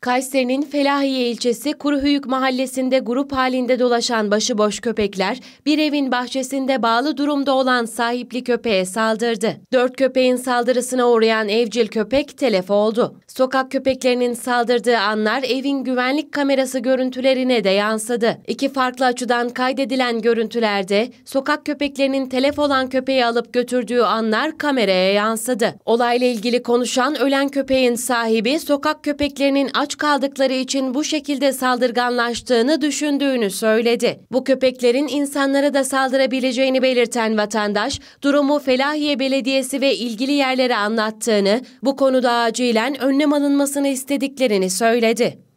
Kayseri'nin Felahiye ilçesi Kuruhüyük mahallesinde grup halinde dolaşan başıboş köpekler bir evin bahçesinde bağlı durumda olan sahipli köpeğe saldırdı. Dört köpeğin saldırısına uğrayan evcil köpek telef oldu. Sokak köpeklerinin saldırdığı anlar evin güvenlik kamerası görüntülerine de yansıdı. İki farklı açıdan kaydedilen görüntülerde sokak köpeklerinin telef olan köpeği alıp götürdüğü anlar kameraya yansıdı. Olayla ilgili konuşan ölen köpeğin sahibi sokak köpeklerinin aç aç kaldıkları için bu şekilde saldırganlaştığını düşündüğünü söyledi. Bu köpeklerin insanlara da saldırabileceğini belirten vatandaş, durumu Felahiye Belediyesi ve ilgili yerlere anlattığını, bu konuda acilen önlem alınmasını istediklerini söyledi.